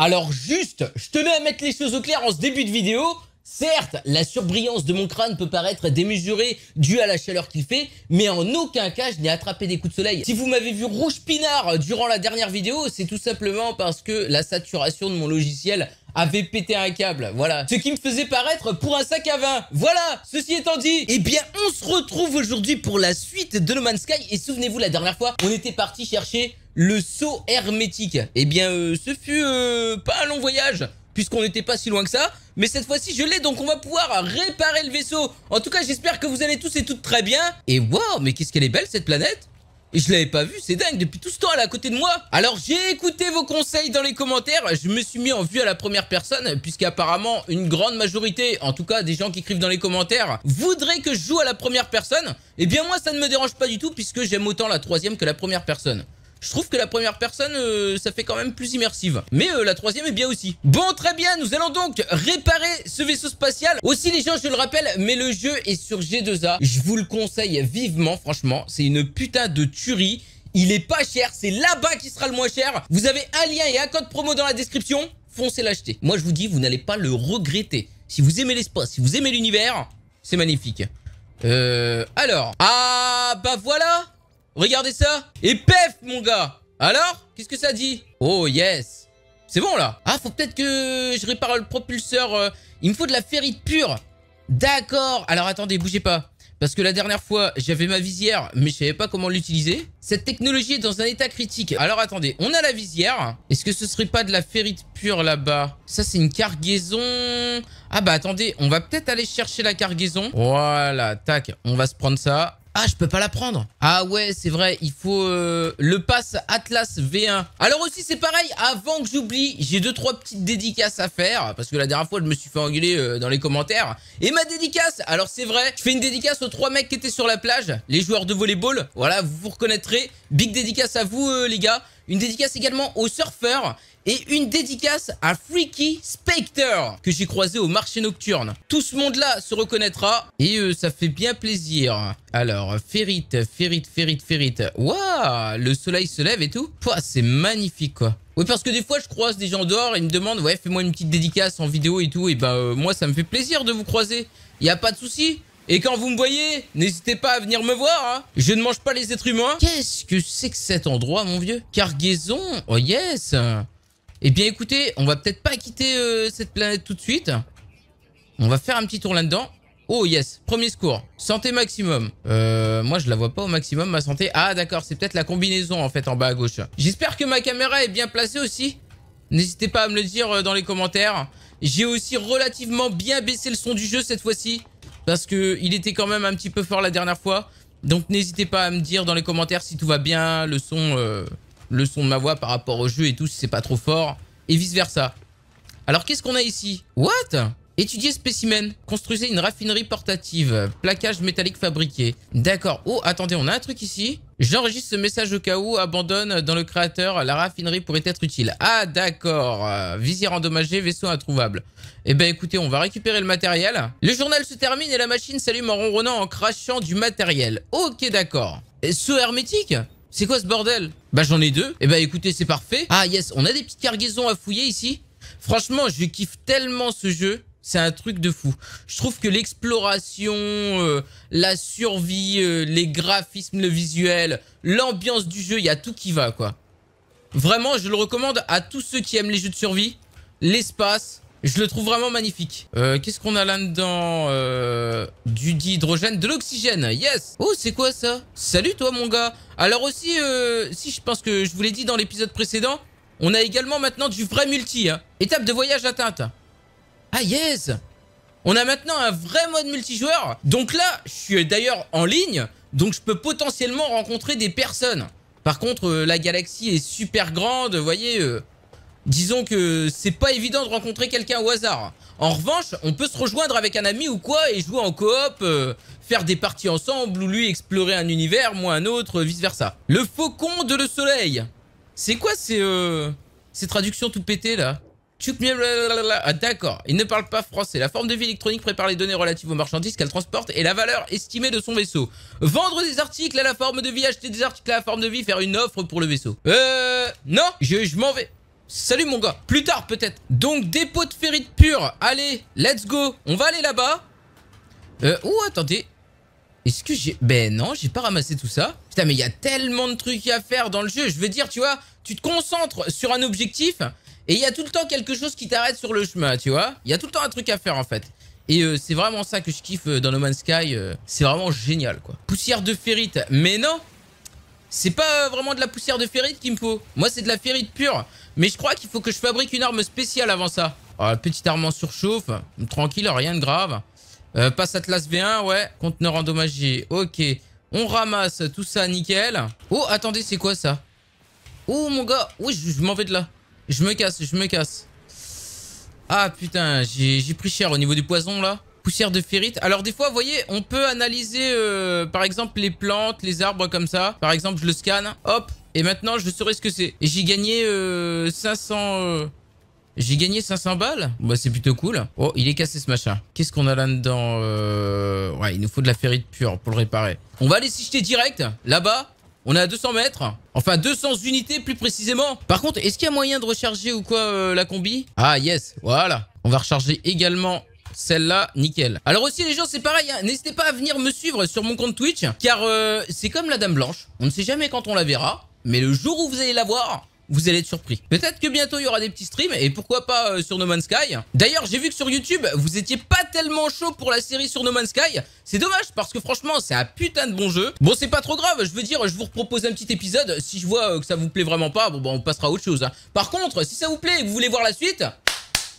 Alors juste, je tenais à mettre les choses au clair en ce début de vidéo. Certes, la surbrillance de mon crâne peut paraître démesurée due à la chaleur qu'il fait, mais en aucun cas je n'ai attrapé des coups de soleil. Si vous m'avez vu rouge pinard durant la dernière vidéo, c'est tout simplement parce que la saturation de mon logiciel avait pété un câble, voilà. Ce qui me faisait paraître pour un sac à vin. Voilà, ceci étant dit, eh bien on se retrouve aujourd'hui pour la suite de No Man's Sky. Et souvenez-vous, la dernière fois, on était parti chercher le seau hermétique. Eh bien, euh, ce fut euh, pas un long voyage puisqu'on n'était pas si loin que ça. Mais cette fois-ci, je l'ai, donc on va pouvoir réparer le vaisseau. En tout cas, j'espère que vous allez tous et toutes très bien. Et wow, mais qu'est-ce qu'elle est belle, cette planète et je l'avais pas vu, c'est dingue, depuis tout ce temps, elle est à côté de moi Alors, j'ai écouté vos conseils dans les commentaires, je me suis mis en vue à la première personne, puisqu'apparemment, une grande majorité, en tout cas des gens qui écrivent dans les commentaires, voudraient que je joue à la première personne. Eh bien, moi, ça ne me dérange pas du tout, puisque j'aime autant la troisième que la première personne. Je trouve que la première personne, euh, ça fait quand même plus immersive. Mais euh, la troisième est bien aussi. Bon, très bien, nous allons donc réparer ce vaisseau spatial. Aussi, les gens, je le rappelle, mais le jeu est sur G2A. Je vous le conseille vivement, franchement. C'est une putain de tuerie. Il est pas cher, c'est là-bas qui sera le moins cher. Vous avez un lien et un code promo dans la description. Foncez l'acheter. Moi, je vous dis, vous n'allez pas le regretter. Si vous aimez l'espace, si vous aimez l'univers, c'est magnifique. Euh, alors... Ah, bah voilà Regardez ça. Et pef, mon gars. Alors Qu'est-ce que ça dit Oh, yes. C'est bon, là. Ah, faut peut-être que je répare le propulseur. Euh. Il me faut de la ferrite pure. D'accord. Alors, attendez, bougez pas. Parce que la dernière fois, j'avais ma visière, mais je savais pas comment l'utiliser. Cette technologie est dans un état critique. Alors attendez, on a la visière. Est-ce que ce serait pas de la ferrite pure là-bas Ça, c'est une cargaison. Ah bah attendez, on va peut-être aller chercher la cargaison. Voilà, tac, on va se prendre ça. Ah, je peux pas la prendre. Ah ouais, c'est vrai, il faut euh, le pass Atlas V1. Alors aussi, c'est pareil, avant que j'oublie, j'ai deux trois petites dédicaces à faire parce que la dernière fois, je me suis fait engueuler euh, dans les commentaires. Et ma dédicace, alors c'est vrai, je fais une dédicace aux trois mecs qui étaient sur la plage, les joueurs de volleyball. Voilà, vous vous reconnaîtrez. Big dédicace à vous euh, les gars. Une dédicace également aux surfeurs et une dédicace à Freaky Spectre que j'ai croisé au marché nocturne. Tout ce monde-là se reconnaîtra et euh, ça fait bien plaisir. Alors, ferrite, ferrite, ferrite, ferrite. Waouh, le soleil se lève et tout. C'est magnifique quoi. Oui, parce que des fois, je croise des gens dehors et ils me demandent, ouais, fais-moi une petite dédicace en vidéo et tout. Et ben euh, moi, ça me fait plaisir de vous croiser. Il y a pas de souci. Et quand vous me voyez, n'hésitez pas à venir me voir. Hein. Je ne mange pas les êtres humains. Qu'est-ce que c'est que cet endroit, mon vieux Cargaison Oh yes eh bien, écoutez, on va peut-être pas quitter euh, cette planète tout de suite. On va faire un petit tour là-dedans. Oh yes, premier secours. Santé maximum. Euh, moi, je la vois pas au maximum, ma santé. Ah d'accord, c'est peut-être la combinaison en fait en bas à gauche. J'espère que ma caméra est bien placée aussi. N'hésitez pas à me le dire euh, dans les commentaires. J'ai aussi relativement bien baissé le son du jeu cette fois-ci. Parce qu'il était quand même un petit peu fort la dernière fois. Donc n'hésitez pas à me dire dans les commentaires si tout va bien, le son... Euh, le son de ma voix par rapport au jeu et tout, si c'est pas trop fort, et vice-versa. Alors qu'est-ce qu'on a ici What Étudier spécimen. Construisez une raffinerie portative. Plaquage métallique fabriqué. D'accord. Oh, attendez, on a un truc ici. J'enregistre ce message au cas où. Abandonne dans le créateur. La raffinerie pourrait être utile. Ah, d'accord. Euh, Visière endommagée, vaisseau introuvable. Eh ben, écoutez, on va récupérer le matériel. Le journal se termine et la machine s'allume en ronronnant en crachant du matériel. Ok, d'accord. Saut hermétique c'est quoi ce bordel Bah j'en ai deux. Eh bah écoutez, c'est parfait. Ah yes, on a des petites cargaisons à fouiller ici. Franchement, je kiffe tellement ce jeu. C'est un truc de fou. Je trouve que l'exploration, euh, la survie, euh, les graphismes, le visuel, l'ambiance du jeu, il y a tout qui va quoi. Vraiment, je le recommande à tous ceux qui aiment les jeux de survie, l'espace, je le trouve vraiment magnifique. Euh, qu'est-ce qu'on a là-dedans euh, Du dihydrogène, de l'oxygène, yes Oh, c'est quoi ça Salut toi mon gars Alors aussi, euh, si je pense que je vous l'ai dit dans l'épisode précédent, on a également maintenant du vrai multi. Hein. Étape de voyage atteinte. Ah yes On a maintenant un vrai mode multijoueur. Donc là, je suis d'ailleurs en ligne, donc je peux potentiellement rencontrer des personnes. Par contre, la galaxie est super grande, vous voyez disons que c'est pas évident de rencontrer quelqu'un au hasard. En revanche, on peut se rejoindre avec un ami ou quoi et jouer en coop, euh, faire des parties ensemble ou lui explorer un univers, moi un autre, euh, vice versa. Le faucon de le soleil. C'est quoi ces, euh, ces traductions tout pétées là ah, d'accord, il ne parle pas français. La forme de vie électronique prépare les données relatives aux marchandises qu'elle transporte et la valeur estimée de son vaisseau. Vendre des articles à la forme de vie, acheter des articles à la forme de vie, faire une offre pour le vaisseau. Euh... Non, je m'en vais. Salut mon gars, plus tard peut-être. Donc dépôt de ferrite pure, allez, let's go. On va aller là-bas. Euh, oh attendez. Est-ce que j'ai... Ben non, j'ai pas ramassé tout ça. Putain mais il y a tellement de trucs à faire dans le jeu. Je veux dire, tu vois, tu te concentres sur un objectif et il y a tout le temps quelque chose qui t'arrête sur le chemin, tu vois. Il y a tout le temps un truc à faire en fait. Et euh, c'est vraiment ça que je kiffe euh, dans No Man's Sky. Euh, c'est vraiment génial quoi. Poussière de ferrite, mais non c'est pas euh, vraiment de la poussière de ferrite qu'il me faut. Moi, c'est de la ferrite pure. Mais je crois qu'il faut que je fabrique une arme spéciale avant ça. Oh, petite arme en surchauffe. Tranquille, rien de grave. Euh, passe Atlas V1, ouais. Conteneur endommagé. Ok. On ramasse tout ça, nickel. Oh, attendez, c'est quoi ça Oh, mon gars. Oui, je, je m'en vais de là. Je me casse, je me casse. Ah, putain, j'ai pris cher au niveau du poison, là poussière de ferrite. Alors des fois, vous voyez, on peut analyser euh, par exemple les plantes, les arbres comme ça. Par exemple, je le scanne, hop, et maintenant je saurai ce que c'est. Et j'ai gagné 500... j'ai gagné 500 balles Bah c'est plutôt cool. Oh, il est cassé ce machin. Qu'est-ce qu'on a là-dedans euh, Ouais, il nous faut de la ferrite pure pour le réparer. On va aller s'y jeter direct, là-bas. On est à 200 mètres. Enfin, 200 unités plus précisément. Par contre, est-ce qu'il y a moyen de recharger ou quoi euh, la combi Ah, yes, voilà. On va recharger également celle-là, nickel. Alors aussi, les gens, c'est pareil. Hein. N'hésitez pas à venir me suivre sur mon compte Twitch, car euh, c'est comme la Dame Blanche. On ne sait jamais quand on la verra, mais le jour où vous allez la voir, vous allez être surpris. Peut-être que bientôt il y aura des petits streams et pourquoi pas euh, sur No Man's Sky. D'ailleurs, j'ai vu que sur YouTube, vous étiez pas tellement chaud pour la série sur No Man's Sky. C'est dommage parce que franchement, c'est un putain de bon jeu. Bon, c'est pas trop grave, je veux dire, je vous propose un petit épisode. Si je vois euh, que ça vous plaît vraiment pas, bon bah, on passera à autre chose. Hein. Par contre, si ça vous plaît et que vous voulez voir la suite,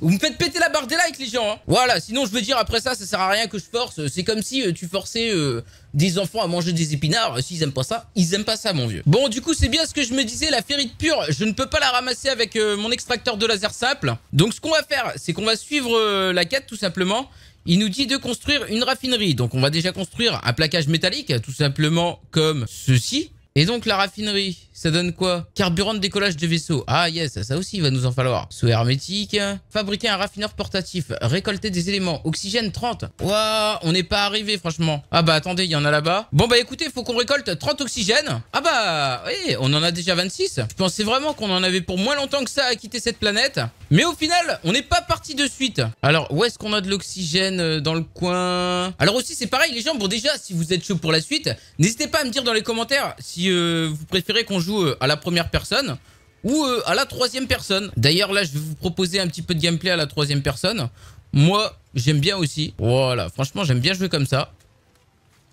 vous me faites péter la barre des likes, les gens. Hein. Voilà, sinon je veux dire, après ça, ça sert à rien que je force. C'est comme si euh, tu forçais euh, des enfants à manger des épinards. Euh, s'ils aiment pas ça, ils aiment pas ça, mon vieux. Bon, du coup, c'est bien ce que je me disais, la ferite pure, je ne peux pas la ramasser avec mon extracteur de laser simple. Donc ce qu'on va faire, c'est qu'on va suivre la quête, tout simplement. Il nous dit de construire une raffinerie. Donc on va déjà construire un plaquage métallique, tout simplement comme ceci. Et donc la raffinerie, ça donne quoi Carburant de décollage de vaisseau. Ah yes, ça aussi il va nous en falloir. Sous hermétique. Fabriquer un raffineur portatif. Récolter des éléments. Oxygène 30. Waouh, on n'est pas arrivé franchement. Ah bah attendez, il y en a là-bas. Bon bah écoutez, faut qu'on récolte 30 oxygènes. Ah bah, oui, on en a déjà 26. Je pensais vraiment qu'on en avait pour moins longtemps que ça à quitter cette planète. Mais au final, on n'est pas parti de suite. Alors où est-ce qu'on a de l'oxygène euh, dans le coin Alors aussi c'est pareil les gens, bon déjà si vous êtes chaud pour la suite, n'hésitez pas à me dire dans les commentaires si euh, vous préférez qu'on joue euh, à la première personne ou euh, à la troisième personne. D'ailleurs, là, je vais vous proposer un petit peu de gameplay à la troisième personne. Moi, j'aime bien aussi. Voilà, franchement, j'aime bien jouer comme ça.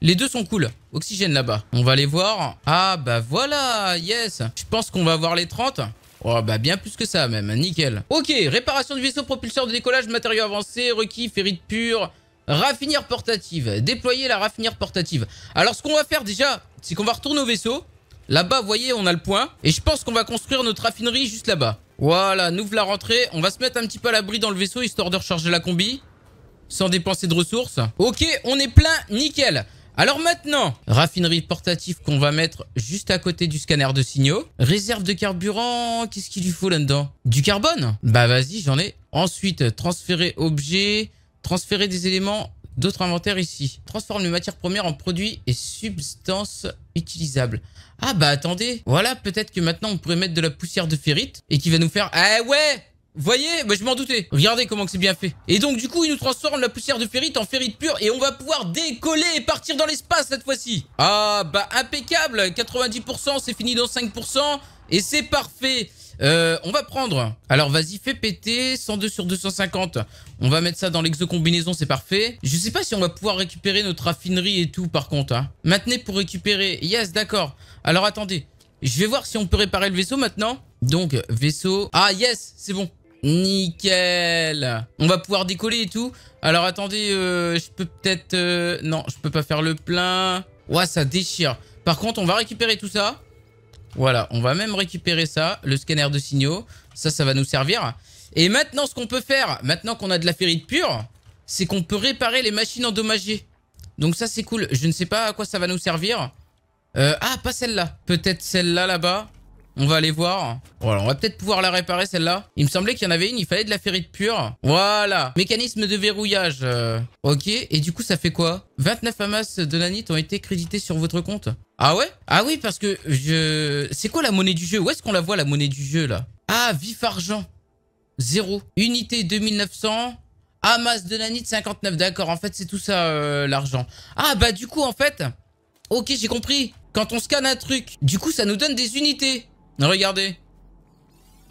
Les deux sont cool. Oxygène là-bas. On va les voir. Ah, bah voilà, yes. Je pense qu'on va avoir les 30. Oh bah bien plus que ça même, nickel. Ok, réparation du vaisseau, propulseur de décollage, matériaux avancés, requis, ferrite pure, Raffinière portative. Déployer la raffinière portative. Alors, ce qu'on va faire déjà, c'est qu'on va retourner au vaisseau. Là-bas, vous voyez, on a le point. Et je pense qu'on va construire notre raffinerie juste là-bas. Voilà, nous la rentrée. On va se mettre un petit peu à l'abri dans le vaisseau, histoire de recharger la combi. Sans dépenser de ressources. Ok, on est plein. Nickel. Alors maintenant, raffinerie portative qu'on va mettre juste à côté du scanner de signaux. Réserve de carburant, qu'est-ce qu'il lui faut là-dedans Du carbone Bah vas-y, j'en ai. Ensuite, transférer objet... Transférer des éléments d'autres inventaires ici. Transforme les matières premières en produits et substances utilisables. Ah bah attendez, voilà peut-être que maintenant on pourrait mettre de la poussière de ferrite et qui va nous faire... Eh ouais Voyez, bah je m'en doutais. Regardez comment c'est bien fait. Et donc du coup, il nous transforme la poussière de ferrite en ferrite pure et on va pouvoir décoller et partir dans l'espace cette fois-ci. Ah bah impeccable, 90% c'est fini dans 5% et c'est parfait. Euh, on va prendre. Alors, vas-y, fais péter. 102 sur 250. On va mettre ça dans l'exocombinaison c'est parfait. Je sais pas si on va pouvoir récupérer notre raffinerie et tout, par contre. Hein. pour récupérer. Yes, d'accord. Alors, attendez. Je vais voir si on peut réparer le vaisseau maintenant. Donc, vaisseau... Ah, yes, c'est bon. Nickel On va pouvoir décoller et tout. Alors, attendez, euh, je peux peut-être... Euh, non, je peux pas faire le plein. Ouais, ça déchire. Par contre, on va récupérer tout ça. Voilà, on va même récupérer ça, le scanner de signaux. Ça, ça va nous servir. Et maintenant, ce qu'on peut faire, maintenant qu'on a de la ferrite pure, c'est qu'on peut réparer les machines endommagées. Donc ça, c'est cool. Je ne sais pas à quoi ça va nous servir. Euh, ah, pas celle-là. Peut-être celle-là, là-bas. On va aller voir. Voilà, on va peut-être pouvoir la réparer, celle-là. Il me semblait qu'il y en avait une, il fallait de la ferrite pure. Voilà. Mécanisme de verrouillage. Euh. ok, et du coup, ça fait quoi 29 amas de nanites ont été crédités sur votre compte ah ouais Ah oui, parce que je... C'est quoi la monnaie du jeu Où est-ce qu'on la voit, la monnaie du jeu, là Ah, vif argent. Zéro. Unité 2900. Ah, masse de nanite 59. D'accord, en fait, c'est tout ça, euh, l'argent. Ah, bah du coup, en fait... Ok, j'ai compris. Quand on scanne un truc, du coup, ça nous donne des unités. Regardez.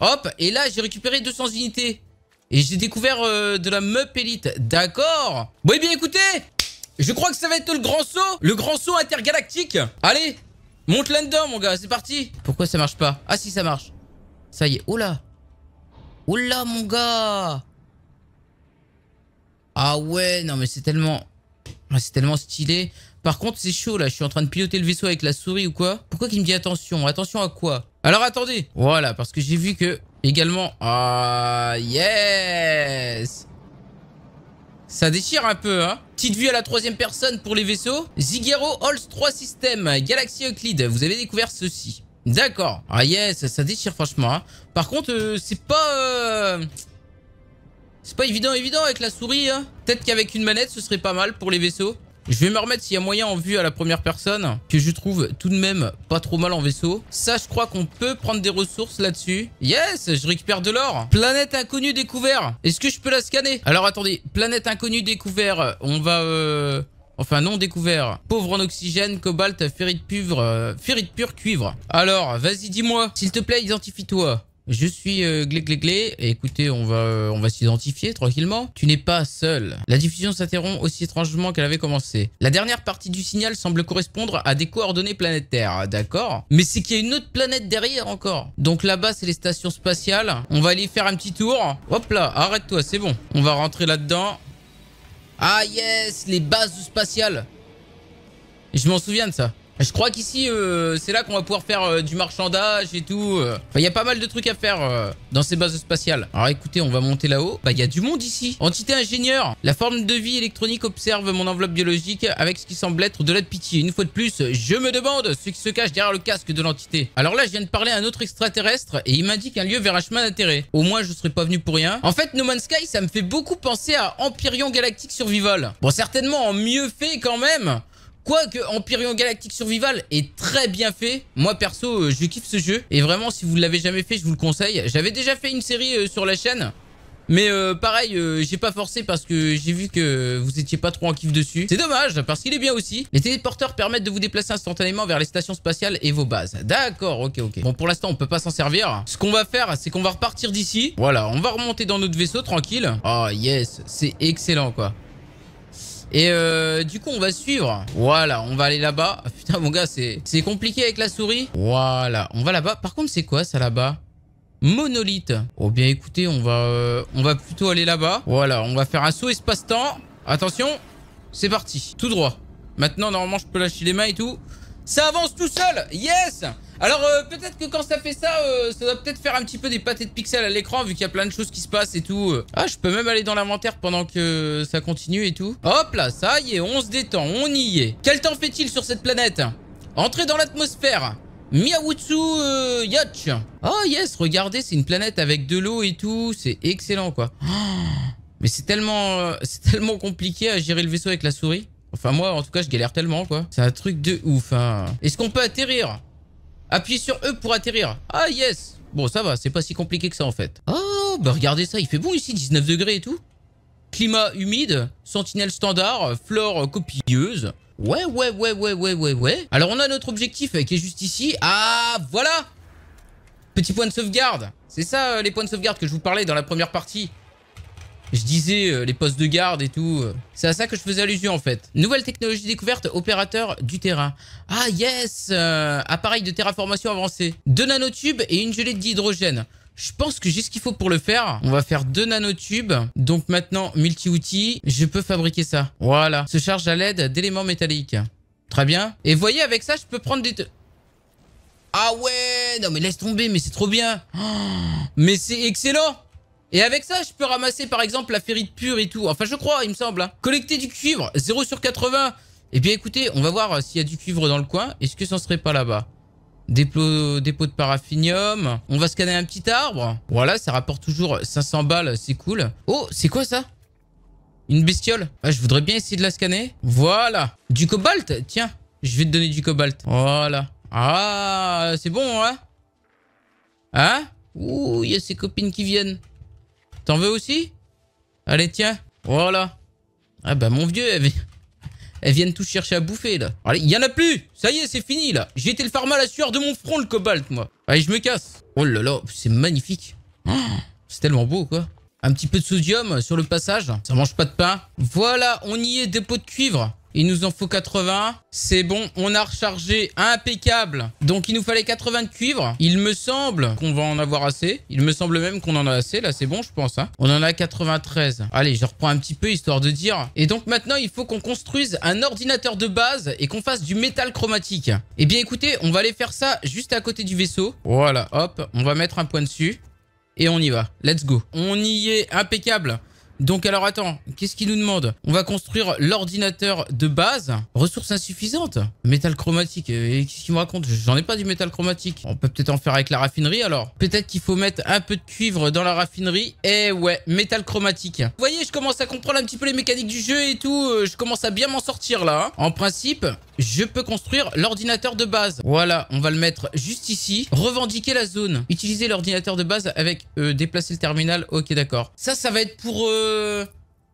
Hop, et là, j'ai récupéré 200 unités. Et j'ai découvert euh, de la meup élite. D'accord. Bon, eh bien, écoutez, je crois que ça va être le grand saut Le grand saut intergalactique Allez Monte là-dedans, mon gars, c'est parti Pourquoi ça marche pas Ah si, ça marche. Ça y est. Oula Oula, mon gars Ah ouais, non mais c'est tellement... Ah, c'est tellement stylé. Par contre, c'est chaud, là. Je suis en train de piloter le vaisseau avec la souris ou quoi Pourquoi qu'il me dit attention Attention à quoi Alors, attendez Voilà, parce que j'ai vu que... Également... Ah, yes ça déchire un peu, hein Petite vue à la troisième personne pour les vaisseaux. Zigero Halls 3 System, Galaxy Euclid. Vous avez découvert ceci. D'accord. Ah yes, ça, déchire franchement. Hein. Par contre, euh, c'est pas... Euh, c'est pas évident, évident avec la souris. Hein. Peut-être qu'avec une manette, ce serait pas mal pour les vaisseaux. Je vais me remettre s'il y a moyen en vue à la première personne, que je trouve tout de même pas trop mal en vaisseau. Ça, je crois qu'on peut prendre des ressources là-dessus. Yes, je récupère de l'or. Planète inconnue découvert. Est-ce que je peux la scanner Alors, attendez. Planète inconnue découvert. On va... Euh, enfin, non découvert. Pauvre en oxygène, cobalt, ferrite pure, euh... de pur, cuivre. Alors, vas-y, dis-moi. S'il te plaît, identifie-toi. Je suis euh, glé, glé, écoutez, on va, on va s'identifier tranquillement. Tu n'es pas seul. La diffusion s'interrompt aussi étrangement qu'elle avait commencé. La dernière partie du signal semble correspondre à des coordonnées planétaires. D'accord. Mais c'est qu'il y a une autre planète derrière encore. Donc là-bas, c'est les stations spatiales. On va aller faire un petit tour. Hop là, arrête-toi, c'est bon. On va rentrer là-dedans. Ah yes, les bases spatiales. Je m'en souviens de ça. Je crois qu'ici, euh, c'est là qu'on va pouvoir faire euh, du marchandage et tout. Euh. Il y a pas mal de trucs à faire dans ces bases spatiales. Alors écoutez, on va monter là-haut. Bah, il y a du monde ici. Entité ingénieur. La forme de vie électronique observe mon enveloppe biologique avec ce qui semble être de la pitié. Une fois de plus, je me demande ce qui se cache derrière le casque de l'entité. Alors là, je viens de parler à un autre extraterrestre et il m'indique un lieu vers un chemin d'intérêt. Au moins, je serais pas venu pour rien. En fait, No Man's Sky, ça me fait beaucoup penser à Empyrion Galactique Survival. Bon, certainement en mieux fait quand même. Quoique Empyrean Galactic Survival est très bien fait. Moi perso, euh, je kiffe ce jeu. Et vraiment, si vous ne l'avez jamais fait, je vous le conseille. J'avais déjà fait une série euh, sur la chaîne. Mais euh, pareil, j'ai pas forcé parce que j'ai vu que vous étiez pas trop en kiff dessus. C'est dommage, parce qu'il est bien aussi. Les téléporteurs permettent de vous déplacer instantanément vers les stations spatiales et vos bases. D'accord, ok, ok. Bon, pour l'instant, on peut pas s'en servir. Ce qu'on va faire, c'est qu'on va repartir d'ici. Voilà, on va remonter dans notre vaisseau, tranquille. Oh, yes, c'est excellent, quoi. Et euh, du coup, on va suivre. Voilà, on va aller là-bas. putain, mon gars, c'est compliqué avec la souris. Voilà, on va là-bas. Par contre, c'est quoi ça là-bas Monolithe. Oh bien, écoutez, on va, euh, on va plutôt aller là-bas. Voilà, on va faire un saut espace-temps. Attention, c'est parti. Tout droit. Maintenant, normalement, je peux lâcher les mains et tout. Ça avance tout seul Yes alors euh, peut-être que quand ça fait ça, euh, ça doit peut-être faire un petit peu des pâtés de pixels à l'écran vu qu'il y a plein de choses qui se passent et tout. Euh, ah, je peux même aller dans l'inventaire pendant que ça continue et tout. Hop là, ça y est, on se détend, on y est. Quel temps fait-il sur cette planète Entrez dans l'atmosphère. Miyawutsu yacht. Oh yes, regardez, c'est une planète avec de l'eau et tout. C'est excellent quoi. mais c'est tellement, tellement compliqué à gérer le vaisseau avec la souris. Enfin moi, en tout cas, je galère tellement quoi. C'est un truc de ouf. Hein. Est-ce qu'on peut atterrir Appuyez sur E pour atterrir. Ah, yes Bon, ça va, c'est pas si compliqué que ça, en fait. Oh, bah regardez ça, il fait bon ici, 19 degrés et tout. Climat humide, sentinelle standard, flore copieuse. Ouais, ouais, ouais, ouais, ouais, ouais, ouais. Alors, on a notre objectif euh, qui est juste ici. Ah, voilà Petit point de sauvegarde. C'est ça, euh, les points de sauvegarde que je vous parlais dans la première partie je disais euh, les postes de garde et tout. Euh, c'est à ça que je faisais allusion en fait. Nouvelle technologie découverte, opérateur du terrain. Ah yes euh, Appareil de terraformation avancé. Deux nanotubes et une gelée d'hydrogène. Je pense que j'ai ce qu'il faut pour le faire. On va faire deux nanotubes. Donc maintenant, multi-outils, je peux fabriquer ça. Voilà. Se charge à l'aide d'éléments métalliques. Très bien. Et voyez, avec ça, je peux prendre des... Ah ouais Non mais laisse tomber, mais c'est trop bien. Oh, mais c'est excellent et avec ça, je peux ramasser par exemple la ferrite pure et tout. Enfin, je crois, il me semble. Hein. Collecter du cuivre, 0 sur 80. Eh bien, écoutez, on va voir euh, s'il y a du cuivre dans le coin. Est-ce que ça ne serait pas là-bas Dépôt, de paraffinium. On va scanner un petit arbre. Voilà, ça rapporte toujours 500 balles, c'est cool. Oh, c'est quoi ça Une bestiole ah, Je voudrais bien essayer de la scanner. Voilà. Du cobalt Tiens, je vais te donner du cobalt. Voilà. Ah, c'est bon, hein Hein Ouh, il y a ses copines qui viennent. T'en veux aussi Allez, tiens. Voilà. Ah bah, mon vieux, Elles viennent tous chercher à bouffer, là. Allez, il y en a plus Ça y est, c'est fini, là. J'ai été le pharma à la sueur de mon front, le cobalt, moi. Allez, je me casse. Oh là là, c'est magnifique. Ah, c'est tellement beau, quoi. Un petit peu de sodium sur le passage. Ça mange pas de pain. Voilà, on y est, dépôt de cuivre. Il nous en faut 80. C'est bon, on a rechargé. Impeccable. Donc, il nous fallait 80 de cuivre. Il me semble qu'on va en avoir assez. Il me semble même qu'on en a assez. Là, c'est bon, je pense. Hein. On en a 93. Allez, je reprends un petit peu, histoire de dire. Et donc, maintenant, il faut qu'on construise un ordinateur de base et qu'on fasse du métal chromatique. Eh bien, écoutez, on va aller faire ça juste à côté du vaisseau. Voilà, hop. On va mettre un point dessus. Et on y va. Let's go. On y est impeccable. Donc alors attends, qu'est-ce qu'il nous demande On va construire l'ordinateur de base. Ressources insuffisantes. Métal chromatique. Euh, et qu'est-ce qu'il me raconte J'en ai pas du métal chromatique. On peut peut-être en faire avec la raffinerie alors. Peut-être qu'il faut mettre un peu de cuivre dans la raffinerie. Et eh ouais, métal chromatique. Vous voyez, je commence à comprendre un petit peu les mécaniques du jeu et tout. Euh, je commence à bien m'en sortir là. Hein. En principe, je peux construire l'ordinateur de base. Voilà, on va le mettre juste ici. Revendiquer la zone. Utiliser l'ordinateur de base avec euh, déplacer le terminal. Ok, d'accord. Ça, ça va être pour... Euh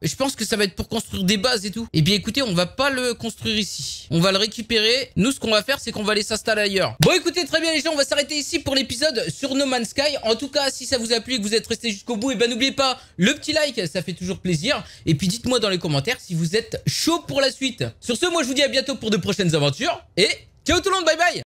je pense que ça va être pour construire des bases et tout. Eh bien, écoutez, on va pas le construire ici. On va le récupérer. Nous, ce qu'on va faire, c'est qu'on va aller s'installer ailleurs. Bon, écoutez, très bien, les gens, on va s'arrêter ici pour l'épisode sur No Man's Sky. En tout cas, si ça vous a plu et que vous êtes resté jusqu'au bout, eh ben, n'oubliez pas le petit like, ça fait toujours plaisir. Et puis, dites-moi dans les commentaires si vous êtes chaud pour la suite. Sur ce, moi, je vous dis à bientôt pour de prochaines aventures. Et ciao tout le monde, bye bye